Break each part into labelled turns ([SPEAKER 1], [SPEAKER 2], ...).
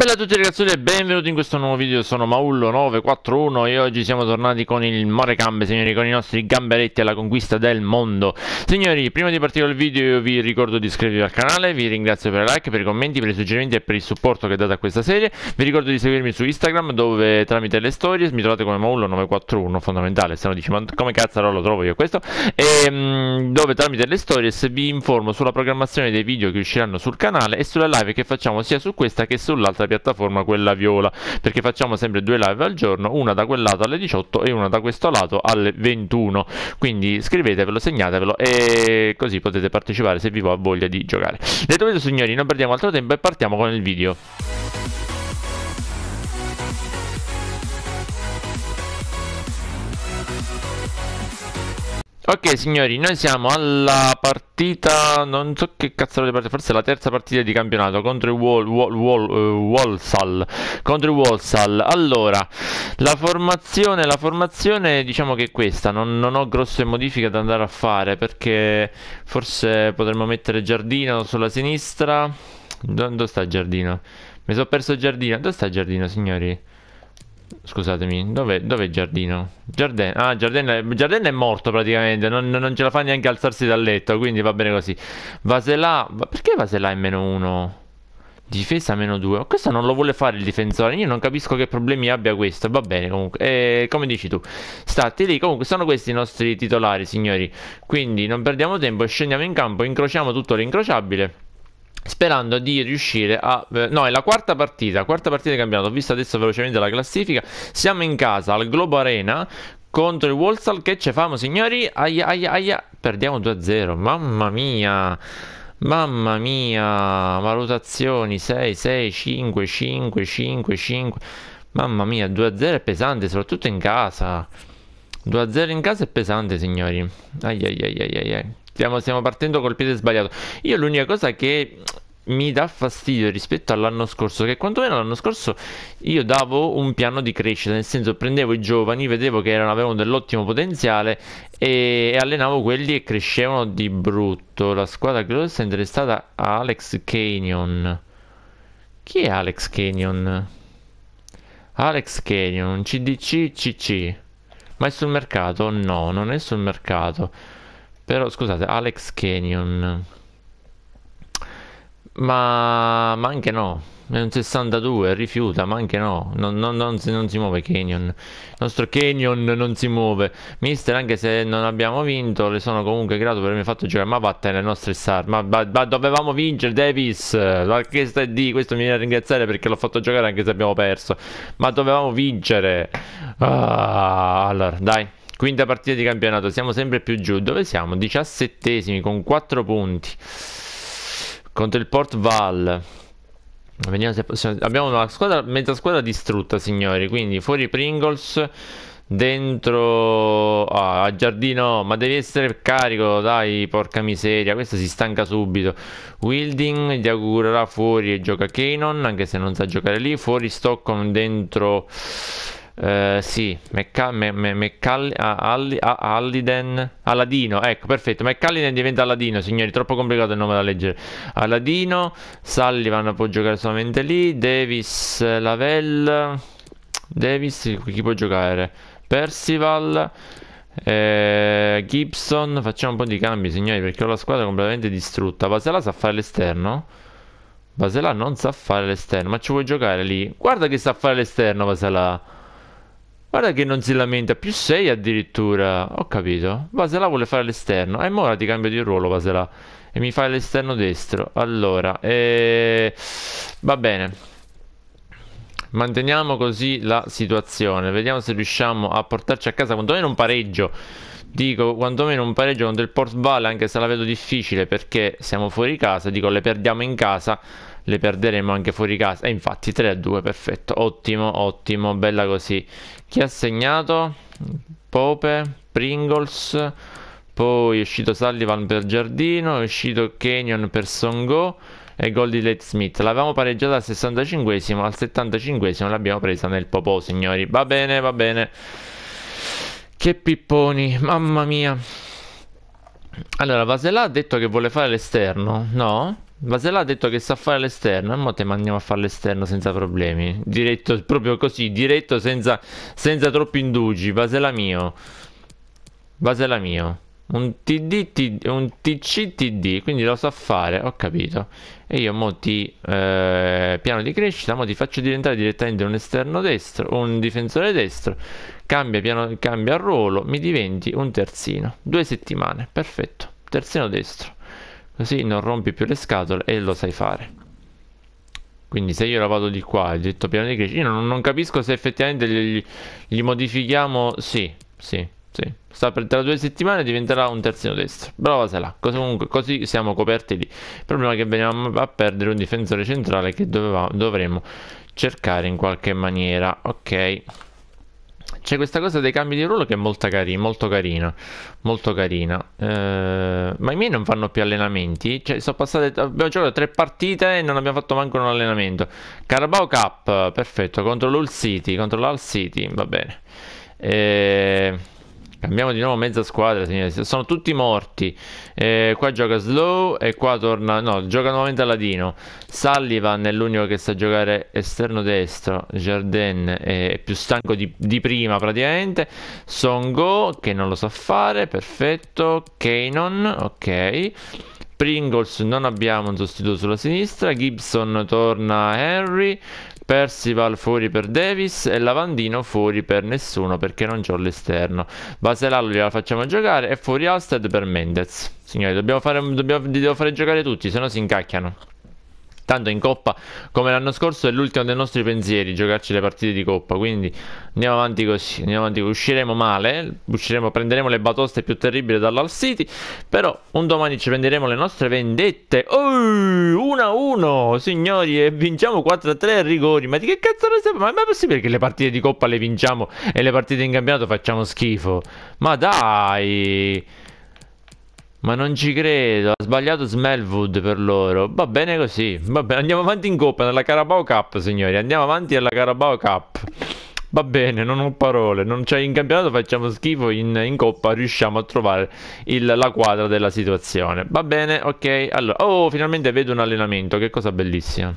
[SPEAKER 1] Bella a tutti ragazzi e benvenuti in questo nuovo video, sono Maullo941 e oggi siamo tornati con il More Gambe, signori, con i nostri gamberetti alla conquista del mondo. Signori, prima di partire col video io vi ricordo di iscrivervi al canale, vi ringrazio per i like, per i commenti, per i suggerimenti e per il supporto che date a questa serie. Vi ricordo di seguirmi su Instagram dove tramite le storie mi trovate come Maullo941, fondamentale, se no dici ma come cazzo lo trovo io questo? E mm, dove tramite le storie vi informo sulla programmazione dei video che usciranno sul canale e sulle live che facciamo sia su questa che sull'altra piattaforma, quella viola, perché facciamo sempre due live al giorno, una da quel lato alle 18 e una da questo lato alle 21. Quindi scrivetevelo, segnatevelo e così potete partecipare se vi va voglia di giocare. Detto questo signori, non perdiamo altro tempo e partiamo con il video. Ok signori, noi siamo alla partita, non so che cazzo di partita, forse la terza partita di campionato contro il Wall, Wall, Wall, uh, eh, Walsall, contro il Walsall. Allora, la formazione, la formazione diciamo che è questa, non, non, ho grosse modifiche da andare a fare perché forse potremmo mettere Giardino sulla sinistra. Dove sta Giardino? Mi sono perso Giardino, dove sta Giardino signori? Scusatemi, dov'è dov il giardino? Giarden ah, Giarden è morto praticamente, non, non, ce la fa neanche alzarsi dal letto, quindi va bene così. Vasela, perché Vasela è meno 1? Difesa meno 2. Questo non lo vuole fare il difensore. Io non capisco che problemi abbia questo. Va bene comunque. E, eh, come dici tu. Stati lì. Comunque sono questi i nostri titolari, signori. Quindi non perdiamo tempo. Scendiamo in campo. Incrociamo tutto l'incrociabile sperando di riuscire a... Eh, no, è la quarta partita, quarta partita di campionato, ho visto adesso velocemente la classifica, siamo in casa al Globo Arena contro il Walsall che ce famo signori, aia aia aia, perdiamo 2-0, mamma mia, mamma mia, valutazioni 6, 6, 5, 5, 5, 5, mamma mia 2-0 è pesante soprattutto in casa, 2-0 in casa è pesante signori, aia aia aia aia. Stiamo, stiamo partendo col piede sbagliato. Io l'unica cosa che mi dà fastidio rispetto all'anno scorso, che quantomeno l'anno scorso io davo un piano di crescita, nel senso prendevo i giovani, vedevo che erano, avevano dell'ottimo potenziale e, e, allenavo quelli e crescevano di brutto. La squadra grossa è interessata a Alex Canyon. Chi è Alex Canyon? Alex Canyon, CDC CC. Ma è sul mercato? No, non è sul mercato. Però scusate, Alex Canyon. Ma, ma anche no, è un 62, rifiuta, ma anche no, non, non, non, si, non si muove Canyon. Il nostro Canyon non si muove. Mister, anche se non abbiamo vinto, le sono comunque grato per avermi fatto giocare. Ma vattene, le nostre star, ma, ma, ma, dovevamo vincere, Davis. Ma che stai di, questo mi viene a ringraziare perché l'ho fatto giocare anche se abbiamo perso. Ma dovevamo vincere. Ah, allora, dai. Quinta partita di campionato, siamo sempre più giù. Dove siamo? Diciassettesimi con 4 punti contro il Port Val. Vediamo se possiamo... Abbiamo una squadra, mezza squadra distrutta, signori. Quindi fuori Pringles, dentro... Ah, a Giardino, ma devi essere carico, dai, porca miseria. Questo si stanca subito. Wilding gli augurerà fuori e gioca Kanon, anche se non sa giocare lì. Fuori Stockholm, dentro... Eh, sì, McCall- me- Alliden, Aladino, ecco perfetto, McCalliden diventa Aladino, signori, troppo complicato il nome da leggere. Aladino, Sullivan può giocare solamente lì, Davis, Lavelle, Davis, chi può giocare? Percival, eh, Gibson, facciamo un po' di cambi, signori, perché ho la squadra completamente distrutta. Basela sa fare l'esterno? Basela non sa fare l'esterno, ma ci vuoi giocare lì? Guarda che sa fare l'esterno Basela. Guarda che non si lamenta, più 6 addirittura. Ho capito. Vasela vuole fare l'esterno. E eh, ora ti cambio di ruolo, Vasela. E mi fai l'esterno destro. Allora, eh... va bene. Manteniamo così la situazione. Vediamo se riusciamo a portarci a casa quantomeno un pareggio. Dico quantomeno un pareggio contro il Port Vale, anche se la vedo difficile perché siamo fuori casa. Dico le perdiamo in casa le perderemo anche fuori casa. E infatti 3 a 2, perfetto. Ottimo, ottimo, bella così. Chi ha segnato? Pope, Pringles, poi è uscito Sullivan per Giardino, è uscito Canyon per Songo e gol di Late Smith. L'avevamo pareggiata al 65esimo, al 75esimo l'abbiamo presa nel popò, signori. Va bene, va bene. Che pipponi, mamma mia. Allora, Vasella ha detto che vuole fare l'esterno, no? Vasella ha detto che sa fare l'esterno e mo te mandiamo a fare l'esterno senza problemi. Diretto, proprio così, diretto senza, senza troppi indugi. Vasela mio. Vasella mio. Un TD, TD, un TC, TD, quindi lo sa fare, ho capito. E io mo ti, eh, piano di crescita, mo ti faccio diventare direttamente un esterno destro, un difensore destro. Cambia, piano, cambia ruolo, mi diventi un terzino. Due settimane, perfetto. Terzino destro. Così non rompi più le scatole e lo sai fare. Quindi se io la vado di qua e detto piano di crescita, io non, non, capisco se effettivamente gli, gli modifichiamo... Sì, sì, sì. Sta per, tra due settimane diventerà un terzino destro. Brava Salah. Comunque così siamo coperti lì. Il problema è che veniamo a perdere un difensore centrale che dovevamo, dovremmo cercare in qualche maniera. Ok c'è questa cosa dei cambi di ruolo che è molto, cari- molto carina. Molto carina. Eh, ma i miei non fanno più allenamenti. Cioè, passate, abbiamo giocato tre partite e non abbiamo fatto manco un allenamento. Carabao Cup, perfetto. Contro l'Hull City. Contro l'Hull City, va bene. Eh, Cambiamo di nuovo mezza squadra. Signori. Sono tutti morti. Eh, qua gioca Slow e qua torna. No, gioca nuovamente Aladino. Sullivan è l'unico che sa giocare esterno destro. Jardin è più stanco di, di prima praticamente. Songo che non lo sa fare. Perfetto. Kanon, ok. Pringles non abbiamo un sostituto sulla sinistra. Gibson torna Henry. Percival fuori per Davis e Lavandino fuori per nessuno perché non c'ho l'esterno. Baselalo gliela facciamo giocare e fuori Alsted per Mendez. Signori, dobbiamo fare, dobbiamo, devo fare giocare tutti, se no si incacchiano. Tanto in Coppa, come l'anno scorso, è l'ultimo dei nostri pensieri giocarci le partite di Coppa. Quindi andiamo avanti così. Andiamo avanti. Usciremo male. Usciremo, prenderemo le batoste più terribili dall'All City. Però un domani ci prenderemo le nostre vendette. Oh, 1-1, signori. E vinciamo 4-3 a rigori. Ma di che cazzo ne stiamo? Ma è possibile che le partite di Coppa le vinciamo e le partite in campionato facciamo schifo? Ma dai. Ma non ci credo, ha sbagliato Smellwood per loro. Va bene così. Va bene, andiamo avanti in coppa nella Carabao Cup, signori. Andiamo avanti alla Carabao Cup. Va bene, non ho parole. Non, cioè, in campionato facciamo schifo, in, in coppa riusciamo a trovare il, la quadra della situazione. Va bene, ok. Allora, oh, finalmente vedo un allenamento. Che cosa bellissima.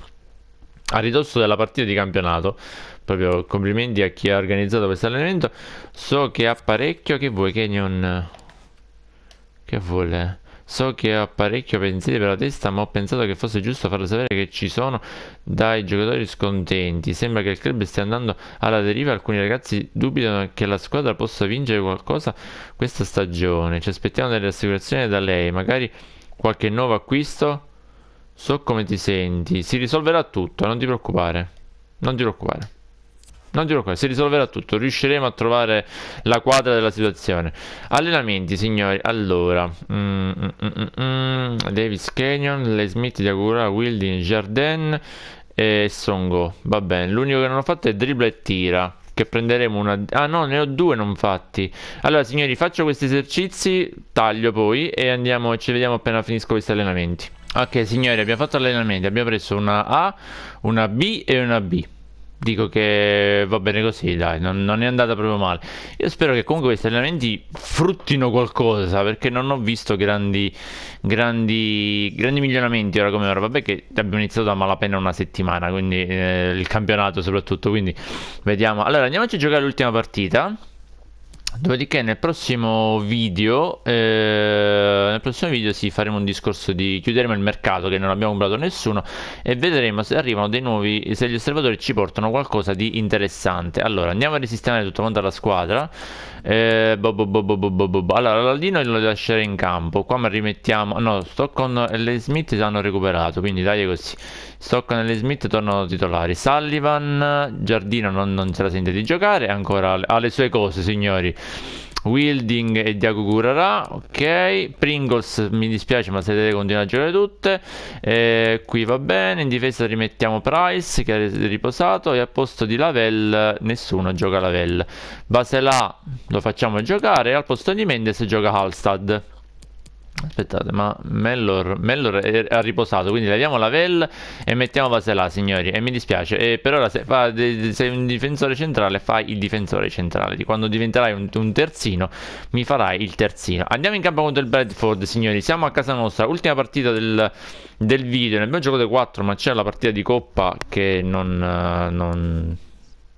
[SPEAKER 1] A ridosso della partita di campionato, proprio complimenti a chi ha organizzato questo allenamento. So che ha parecchio. Che vuoi, Canyon? Che vuole? So che ho parecchio pensieri per la testa, ma ho pensato che fosse giusto farlo sapere che ci sono dai giocatori scontenti. Sembra che il club stia andando alla deriva, alcuni ragazzi dubitano che la squadra possa vincere qualcosa questa stagione. Ci aspettiamo delle assicurazioni da lei, magari qualche nuovo acquisto. So come ti senti, si risolverà tutto, non ti preoccupare. Non ti preoccupare. Non ti preoccupare, si risolverà tutto. Riusciremo a trovare la quadra della situazione. Allenamenti, signori. Allora, mm, mm, mm, Davis Canyon, Le Smith di Agura, Wilding, Jardin e Songo. Va bene, l'unico che non ho fatto è dribble e tira. Che prenderemo una... Ah no, ne ho due non fatti. Allora, signori, faccio questi esercizi, taglio poi e andiamo, ci vediamo appena finisco questi allenamenti. Ok, signori, abbiamo fatto allenamenti. Abbiamo preso una A, una B e una B dico che va bene così, dai, non, non, è andata proprio male. Io spero che comunque questi allenamenti fruttino qualcosa, perché non ho visto grandi, grandi, grandi miglioramenti ora come ora. Vabbè che abbiamo iniziato a malapena una settimana, quindi eh, il campionato soprattutto, quindi vediamo. Allora, andiamoci a giocare l'ultima partita. Dopodiché nel prossimo video, eh, nel prossimo video sì, faremo un discorso di chiuderemo il mercato che non abbiamo comprato nessuno e vedremo se arrivano dei nuovi, se gli osservatori ci portano qualcosa di interessante. Allora andiamo a risistemare tutto quanto alla squadra. Eh, bo bo bo bo bo bo bo. Allora l'Aldino lo lascerei in campo, qua mi rimettiamo, no, Stockton e le Smith hanno recuperato, quindi dai così. Stockton e le Smith tornano titolari. Sullivan, Giardino non, non se la sente di giocare, ancora ha le sue cose signori. Wilding e Diago Gurara, ok. Pringles mi dispiace, ma se deve continuare a giocare tutte. E qui va bene. In difesa rimettiamo Price che è riposato. E al posto di Lavelle nessuno gioca Lavelle. Baselà lo facciamo giocare. E al posto di Mendes gioca Halstad. Aspettate, ma Mellor, Mellor è, ha riposato, quindi leviamo la Vel e mettiamo Vaselà, signori. E mi dispiace, e per ora se, fa, sei un difensore centrale, fai il difensore centrale. Quando diventerai un, un, terzino, mi farai il terzino. Andiamo in campo contro il Bradford, signori. Siamo a casa nostra, ultima partita del, del video. Ne abbiamo giocato 4, ma c'è la partita di Coppa che non... Eh, non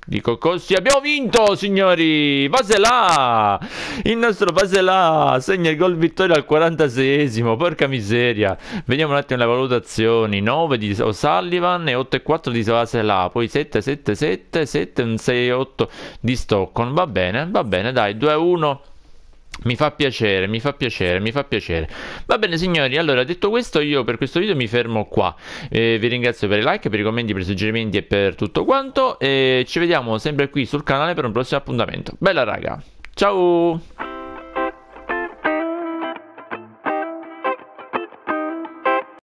[SPEAKER 1] Dico così, abbiamo vinto signori, Vaselà, il nostro Vaselà segna il gol vittoria al 46esimo, porca miseria, vediamo un attimo le valutazioni, 9 di O'Sullivan e 8,4 di Vaselà, poi 7, 7, 7, 7, 6, 8 di Stockholm, va bene, va bene, dai, 2 1. Mi fa piacere, mi fa piacere, mi fa piacere. Va bene signori, allora detto questo io per questo video mi fermo qua. Eh, vi ringrazio per i like, per i commenti, per i suggerimenti e per tutto quanto. E ci vediamo sempre qui sul canale per un prossimo appuntamento. Bella raga, ciao!